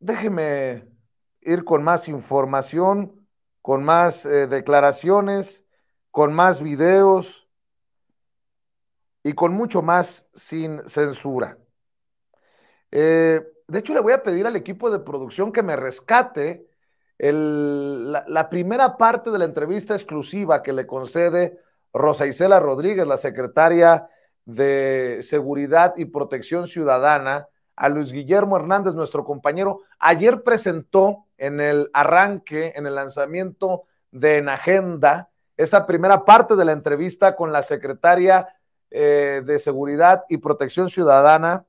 déjeme ir con más información, con más eh, declaraciones, con más videos y con mucho más sin censura. Eh, de hecho, le voy a pedir al equipo de producción que me rescate la, primera parte de la entrevista exclusiva que le concede Rosa Isela Rodríguez, la secretaria de Seguridad y Protección Ciudadana, a Luis Guillermo Hernández, nuestro compañero. Ayer presentó en el arranque, en el lanzamiento de En Agenda, esa primera parte de la entrevista con la secretaria eh, de Seguridad y Protección Ciudadana,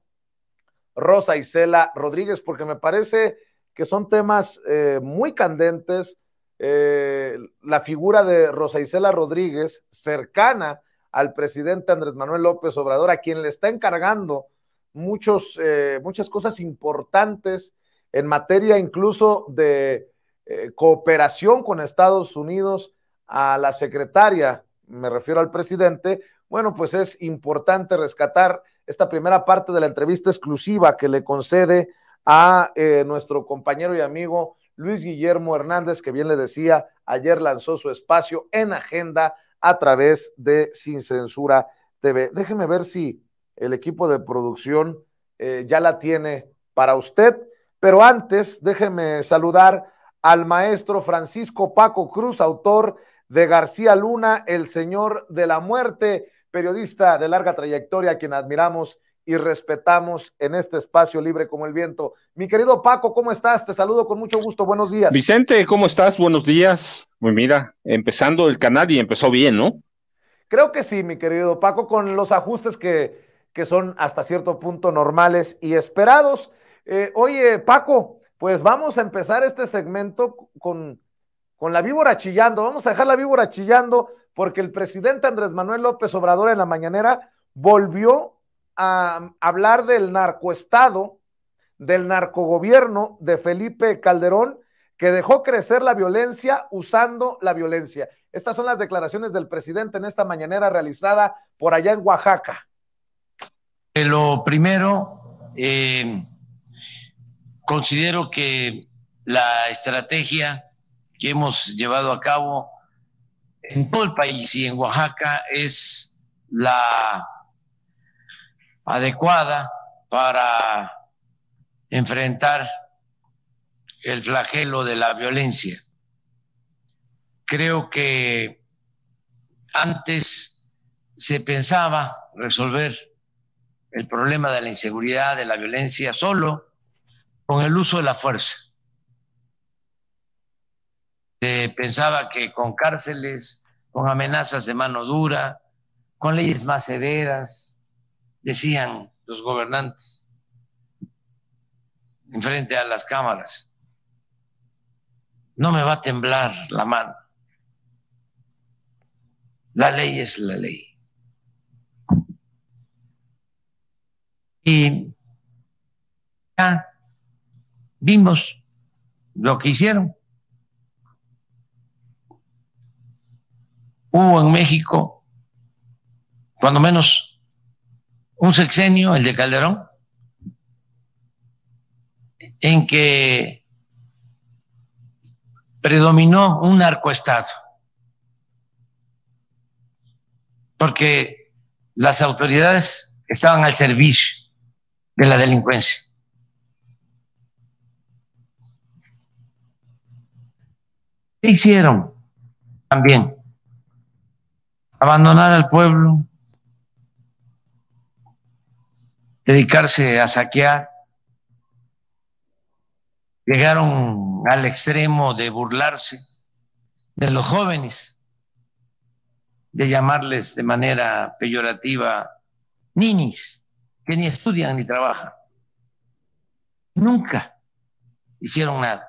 Rosa Isela Rodríguez, porque me parece que son temas eh, muy candentes. Eh, la figura de Rosa Isela Rodríguez, cercana al presidente Andrés Manuel López Obrador, a quien le está encargando muchos, eh, muchas cosas importantes en materia incluso de eh, cooperación con Estados Unidos a la secretaria, me refiero al presidente, bueno, pues es importante rescatar esta primera parte de la entrevista exclusiva que le concede a eh, nuestro compañero y amigo Luis Guillermo Hernández, que bien le decía, ayer lanzó su espacio en agenda a través de Sin Censura TV. Déjeme ver si el equipo de producción eh, ya la tiene para usted. Pero antes, déjeme saludar al maestro Francisco Paco Cruz, autor de García Luna, El Señor de la Muerte, periodista de larga trayectoria, a quien admiramos y respetamos en este espacio libre como el viento. Mi querido Paco, ¿cómo estás? Te saludo con mucho gusto. Buenos días. Vicente, ¿cómo estás? Buenos días. Pues mira, empezando el canal y empezó bien, ¿no? Creo que sí, mi querido Paco, con los ajustes que que son hasta cierto punto normales y esperados. Eh, oye, Paco, pues vamos a empezar este segmento con, con la víbora chillando. Vamos a dejar la víbora chillando porque el presidente Andrés Manuel López Obrador en la mañanera volvió a hablar del narcoestado, del narcogobierno de Felipe Calderón, que dejó crecer la violencia usando la violencia. Estas son las declaraciones del presidente en esta mañanera realizada por allá en Oaxaca. Eh, lo primero, eh, considero que la estrategia que hemos llevado a cabo en todo el país y en Oaxaca es la adecuada para enfrentar el flagelo de la violencia. Creo que antes se pensaba resolver el problema de la inseguridad, de la violencia, solo con el uso de la fuerza. Se pensaba que con cárceles, con amenazas de mano dura, con leyes más severas, decían los gobernantes, en frente a las cámaras, no me va a temblar la mano. La ley es la ley. Y ya vimos lo que hicieron. Hubo en México, cuando menos, un sexenio, el de Calderón, en que predominó un narcoestado, porque las autoridades estaban al servicio de la delincuencia. ¿Qué hicieron también? Abandonar al pueblo, dedicarse a saquear, llegaron al extremo de burlarse de los jóvenes, de llamarles de manera peyorativa ninis ni estudian ni trabajan. Nunca hicieron nada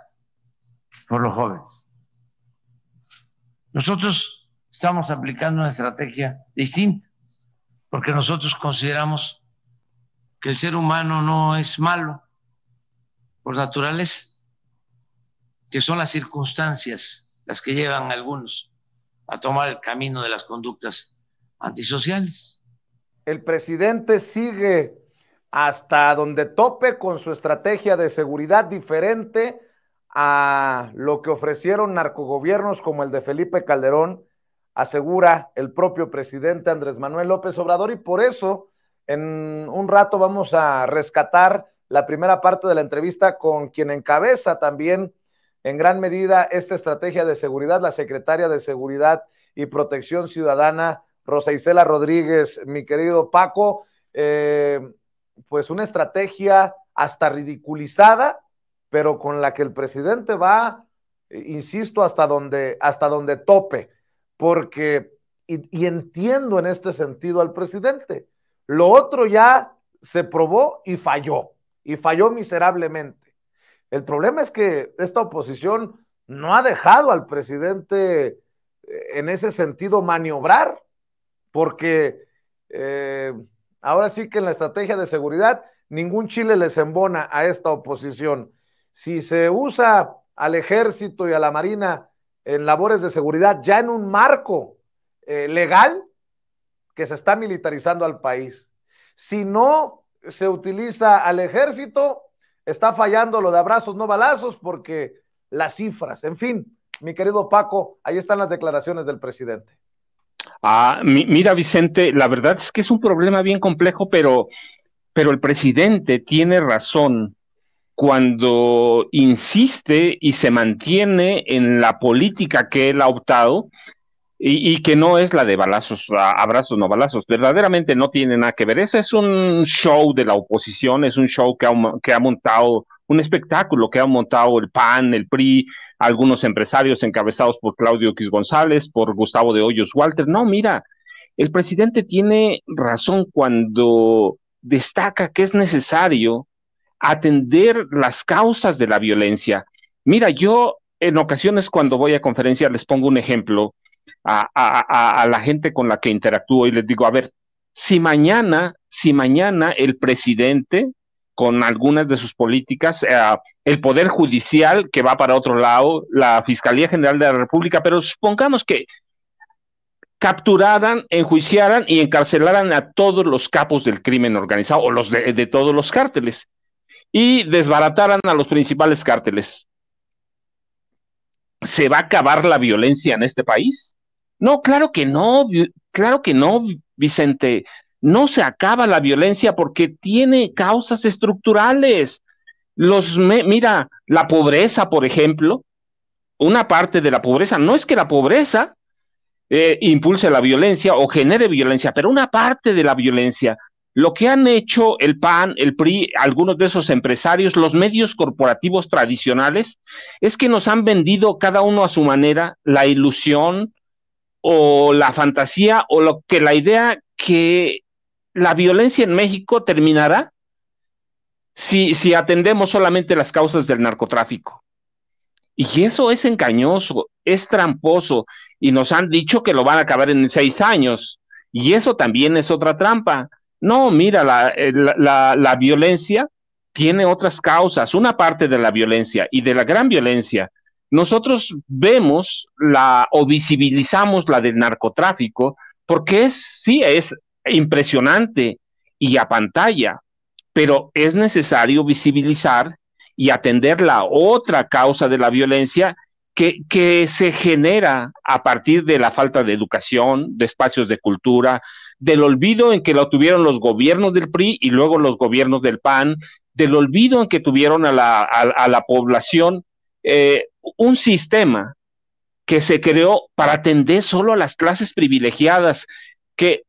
por los jóvenes. Nosotros estamos aplicando una estrategia distinta, porque nosotros consideramos que el ser humano no es malo por naturaleza, que son las circunstancias las que llevan a algunos a tomar el camino de las conductas antisociales el presidente sigue hasta donde tope con su estrategia de seguridad diferente a lo que ofrecieron narcogobiernos como el de Felipe Calderón, asegura el propio presidente Andrés Manuel López Obrador y por eso en un rato vamos a rescatar la primera parte de la entrevista con quien encabeza también en gran medida esta estrategia de seguridad, la secretaria de Seguridad y Protección Ciudadana, Rosa Isela Rodríguez, mi querido Paco, eh, pues una estrategia hasta ridiculizada, pero con la que el presidente va, insisto, hasta donde, hasta donde tope, porque, y entiendo en este sentido al presidente, lo otro ya se probó y falló, y falló miserablemente. El problema es que esta oposición no ha dejado al presidente eh, en ese sentido maniobrar porque eh, ahora sí que en la estrategia de seguridad ningún Chile les embona a esta oposición. Si se usa al ejército y a la marina en labores de seguridad ya en un marco eh, legal que se está militarizando al país. Si no se utiliza al ejército, está fallando lo de abrazos, no balazos, porque las cifras, en fin, mi querido Paco, ahí están las declaraciones del presidente. Ah, mira, Vicente, la verdad es que es un problema bien complejo, pero, pero el presidente tiene razón cuando insiste y se mantiene en la política que él ha optado y, que no es la de balazos, abrazos, no balazos, verdaderamente no tiene nada que ver. Ese es un show de la oposición, es un show que ha, que ha montado, un espectáculo que ha montado el PAN, el PRI, algunos empresarios encabezados por Claudio X González, por Gustavo de Hoyos Walter. No, mira, el presidente tiene razón cuando destaca que es necesario atender las causas de la violencia. Mira, yo en ocasiones cuando voy a conferencias les pongo un ejemplo a, la gente con la que interactúo y les digo, a ver, si mañana, si mañana el presidente con algunas de sus políticas, eh, el Poder Judicial que va para otro lado, la Fiscalía General de la República, pero supongamos que capturaran, enjuiciaran y encarcelaran a todos los capos del crimen organizado o los de todos los cárteles y desbarataran a los principales cárteles se va a acabar la violencia en este país. No, claro que no, claro que no, Vicente. No se acaba la violencia porque tiene causas estructurales. Los mira, la pobreza, por ejemplo, una parte de la pobreza, no es que la pobreza eh, impulse la violencia o genere violencia, pero una parte de la violencia lo que han hecho el PAN, el PRI, algunos de esos empresarios, los medios corporativos tradicionales, es que nos han vendido cada uno a su manera la ilusión o la fantasía o lo que la idea que la violencia en México terminará si, si atendemos solamente las causas del narcotráfico. Y eso es engañoso, es tramposo, y nos han dicho que lo van a acabar en seis años. Y eso también es otra trampa no, mira, eh, la, violencia tiene otras causas, una parte de la violencia y de la gran violencia. Nosotros vemos la o visibilizamos la del narcotráfico porque es, sí es impresionante y a pantalla, pero es necesario visibilizar y atender la otra causa de la violencia que, que se genera a partir de la falta de educación, de espacios de cultura, del olvido en que lo tuvieron los gobiernos del PRI y luego los gobiernos del PAN, del olvido en que tuvieron a la, a, la población, eh, un sistema que se creó para atender solo a las clases privilegiadas, que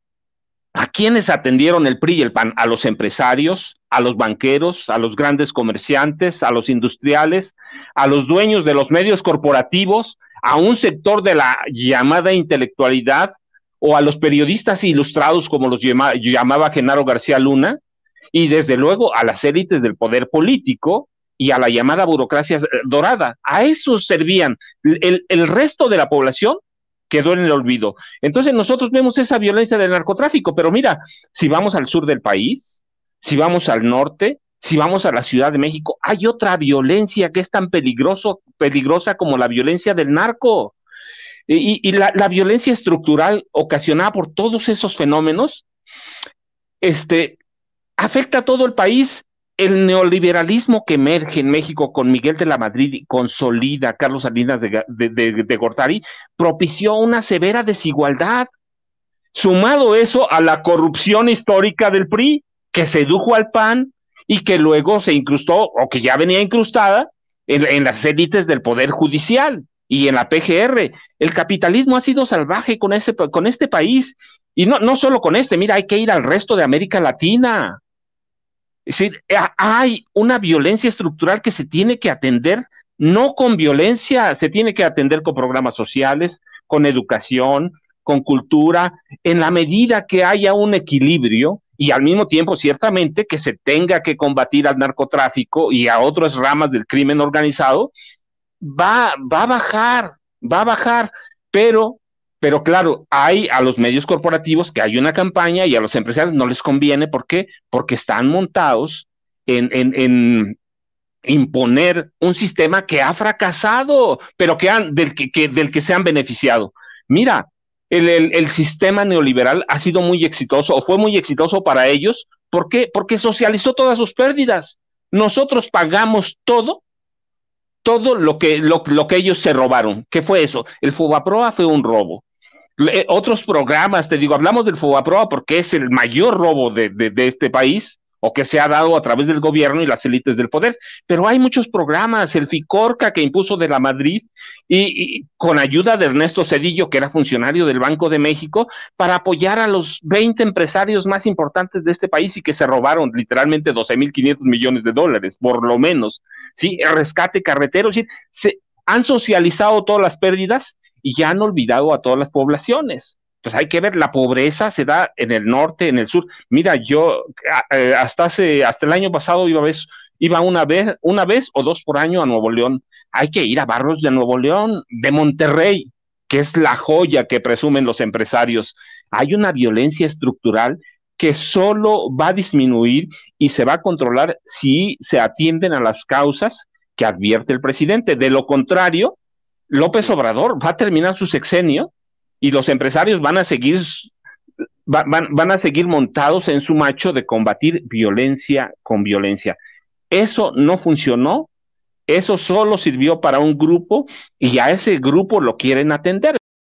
a quienes atendieron el PRI y el PAN, a los empresarios, a los banqueros, a los grandes comerciantes, a los industriales, a los dueños de los medios corporativos, a un sector de la llamada intelectualidad o a los periodistas ilustrados como los llamaba Genaro García Luna, y desde luego a las élites del poder político y a la llamada burocracia eh, dorada. A eso servían. El, el, resto de la población quedó en el olvido. Entonces nosotros vemos esa violencia del narcotráfico, pero mira, si vamos al sur del país, si vamos al norte, si vamos a la Ciudad de México, hay otra violencia que es tan peligroso, peligrosa como la violencia del narco y, la, violencia estructural ocasionada por todos esos fenómenos, este, afecta a todo el país. El neoliberalismo que emerge en México con Miguel de la Madrid y consolida Solida, Carlos Salinas de, de, de, Gortari propició una severa desigualdad. Sumado eso a la corrupción histórica del PRI, que sedujo al PAN y que luego se incrustó, o que ya venía incrustada, en, en las élites del Poder Judicial y en la PGR. El capitalismo ha sido salvaje con, ese, con este país y no, no solo con este, mira, hay que ir al resto de América Latina. Es decir, eh, hay una violencia estructural que se tiene que atender, no con violencia, se tiene que atender con programas sociales, con educación, con cultura, en la medida que haya un equilibrio y al mismo tiempo, ciertamente, que se tenga que combatir al narcotráfico y a otras ramas del crimen organizado, va, va a bajar, va a bajar, pero, pero claro, hay a los medios corporativos que hay una campaña y a los empresarios no les conviene, ¿por qué? Porque están montados en, en, en imponer un sistema que ha fracasado, pero que han, del, que, del que se han beneficiado. Mira, el, el, sistema neoliberal ha sido muy exitoso o fue muy exitoso para ellos. ¿Por qué? Porque socializó todas sus pérdidas. Nosotros pagamos todo todo lo que, lo, que ellos se robaron. ¿Qué fue eso? El Fobaproa fue un robo. Eh, otros programas, te digo, hablamos del Fobaproa porque es el mayor robo de, de, este país o que se ha dado a través del gobierno y las élites del poder. Pero hay muchos programas, el FICORCA que impuso de la Madrid y, y, con ayuda de Ernesto Cedillo, que era funcionario del Banco de México, para apoyar a los 20 empresarios más importantes de este país y que se robaron literalmente 12.500 millones de dólares, por lo menos. ¿sí? rescate carretero, se han socializado todas las pérdidas y ya han olvidado a todas las poblaciones. Entonces hay que ver, la pobreza se da en el norte, en el sur. Mira, yo eh, hasta hace, hasta el año pasado iba a iba una vez, una vez o dos por año a Nuevo León. Hay que ir a barros de Nuevo León, de Monterrey, que es la joya que presumen los empresarios. Hay una violencia estructural que solo va a disminuir y se va a controlar si se atienden a las causas que advierte el presidente. De lo contrario, López Obrador va a terminar su sexenio y los empresarios van a seguir van a seguir montados en su macho de combatir violencia con violencia. Eso no funcionó, eso solo sirvió para un grupo y a ese grupo lo quieren atender.